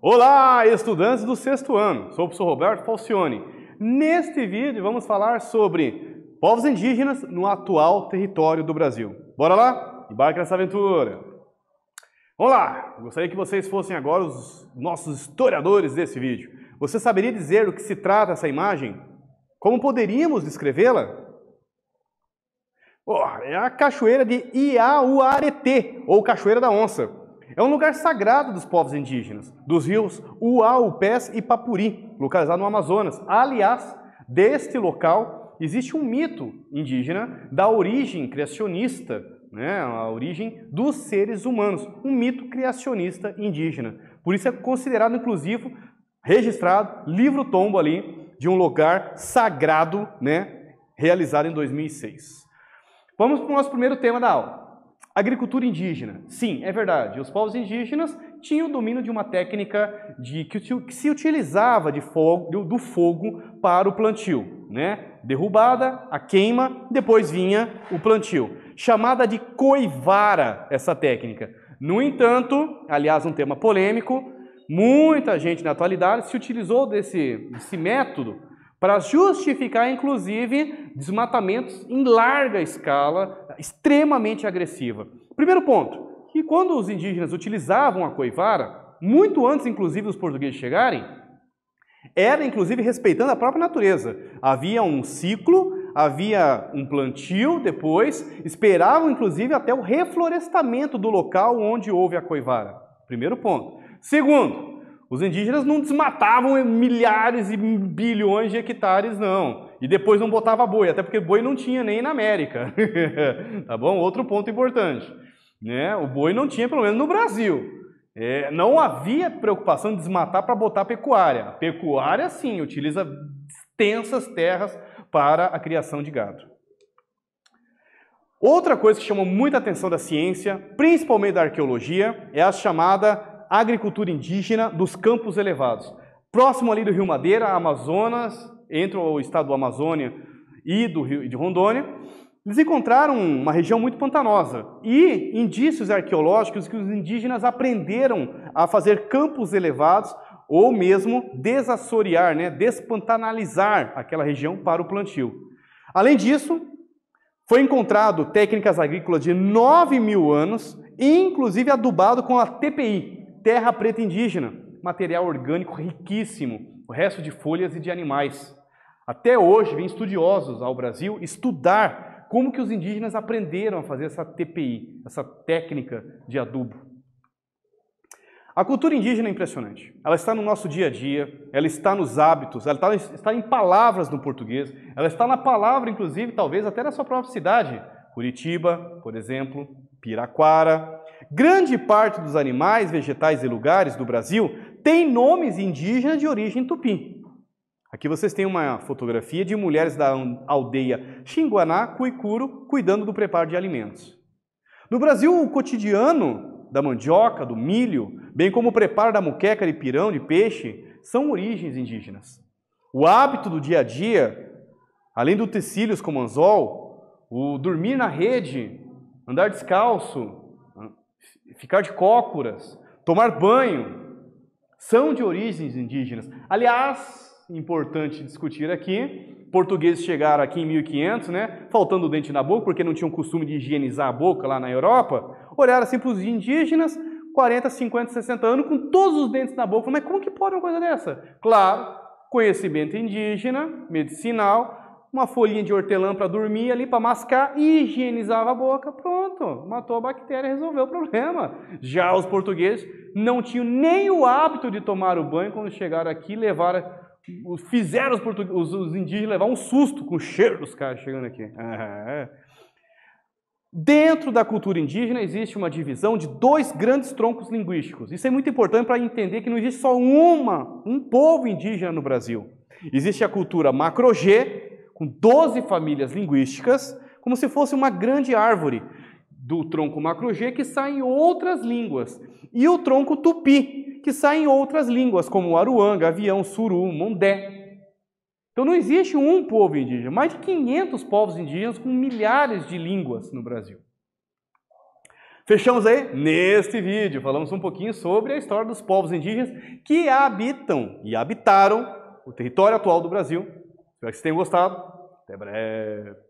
Olá, estudantes do sexto ano. Sou o professor Roberto Falcione. Neste vídeo vamos falar sobre povos indígenas no atual território do Brasil. Bora lá? Embarque nessa aventura. Vamos lá. Gostaria que vocês fossem agora os nossos historiadores desse vídeo. Você saberia dizer do que se trata essa imagem? Como poderíamos descrevê-la? Oh, é a cachoeira de Iauaretê, ou Cachoeira da Onça. É um lugar sagrado dos povos indígenas, dos rios Uá, Upés e Papuri, localizado no Amazonas. Aliás, deste local existe um mito indígena da origem criacionista, né, a origem dos seres humanos, um mito criacionista indígena. Por isso é considerado, inclusive, registrado, livro tombo ali, de um lugar sagrado, né, realizado em 2006. Vamos para o nosso primeiro tema da aula. Agricultura indígena. Sim, é verdade. Os povos indígenas tinham o domínio de uma técnica de, que, se utilizava de fogo, do fogo para o plantio. Né? Derrubada, a queima, depois vinha o plantio. Chamada de coivara essa técnica. No entanto, aliás, um tema polêmico, muita gente na atualidade se utilizou desse, desse método para justificar, inclusive, desmatamentos em larga escala extremamente agressiva. Primeiro ponto, que quando os indígenas utilizavam a coivara, muito antes inclusive dos portugueses chegarem, era inclusive respeitando a própria natureza. Havia um ciclo, havia um plantio depois, esperavam inclusive até o reflorestamento do local onde houve a coivara. Primeiro ponto. Segundo, os indígenas não desmatavam milhares e bilhões de hectares, não. E depois não botava boi, até porque boi não tinha nem na América. tá bom? Outro ponto importante. Né? O boi não tinha, pelo menos no Brasil. É, não havia preocupação de desmatar para botar pecuária. A pecuária, sim, utiliza extensas terras para a criação de gado. Outra coisa que chamou muita atenção da ciência, principalmente da arqueologia, é a chamada agricultura indígena dos campos elevados. Próximo ali do Rio Madeira, Amazonas, entre o estado do Amazônia e do Rio de Rondônia, eles encontraram uma região muito pantanosa e indícios arqueológicos que os indígenas aprenderam a fazer campos elevados ou mesmo desassorear, né, despantanalizar aquela região para o plantio. Além disso, foi encontrado técnicas agrícolas de 9 mil anos, inclusive adubado com a TPI, terra preta indígena, material orgânico riquíssimo, o resto de folhas e de animais. Até hoje vêm estudiosos ao Brasil estudar como que os indígenas aprenderam a fazer essa TPI, essa técnica de adubo. A cultura indígena é impressionante. Ela está no nosso dia a dia, ela está nos hábitos, ela está, está em palavras no português, ela está na palavra, inclusive, talvez até na sua própria cidade. Curitiba, por exemplo, Piraquara, Grande parte dos animais, vegetais e lugares do Brasil tem nomes indígenas de origem tupi. Aqui vocês têm uma fotografia de mulheres da aldeia Xinguaná, Cuicuro, cuidando do preparo de alimentos. No Brasil, o cotidiano da mandioca, do milho, bem como o preparo da muqueca de pirão, de peixe, são origens indígenas. O hábito do dia a dia, além do tecílios como anzol, o dormir na rede, andar descalço, ficar de cócoras, tomar banho, são de origens indígenas. Aliás, importante discutir aqui, portugueses chegaram aqui em 1500, né, faltando o dente na boca, porque não tinham costume de higienizar a boca lá na Europa, olharam assim para os indígenas, 40, 50, 60 anos, com todos os dentes na boca, mas como que pode uma coisa dessa? Claro, conhecimento indígena, medicinal, uma folhinha de hortelã para dormir ali, para mascar, higienizava a boca, pronto, matou a bactéria, resolveu o problema. Já os portugueses não tinham nem o hábito de tomar o banho quando chegaram aqui, levaram, fizeram os, os indígenas levar um susto com o cheiro dos caras chegando aqui. Dentro da cultura indígena existe uma divisão de dois grandes troncos linguísticos. Isso é muito importante para entender que não existe só uma, um povo indígena no Brasil. Existe a cultura macro-G, com 12 famílias linguísticas, como se fosse uma grande árvore do tronco macro-G que saem outras línguas, e o tronco tupi, que saem outras línguas, como aruanga, avião, suru, mondé. Então não existe um povo indígena, mais de 500 povos indígenas com milhares de línguas no Brasil. Fechamos aí? Neste vídeo falamos um pouquinho sobre a história dos povos indígenas que habitam e habitaram o território atual do Brasil Espero que vocês tenham gostado. Até breve.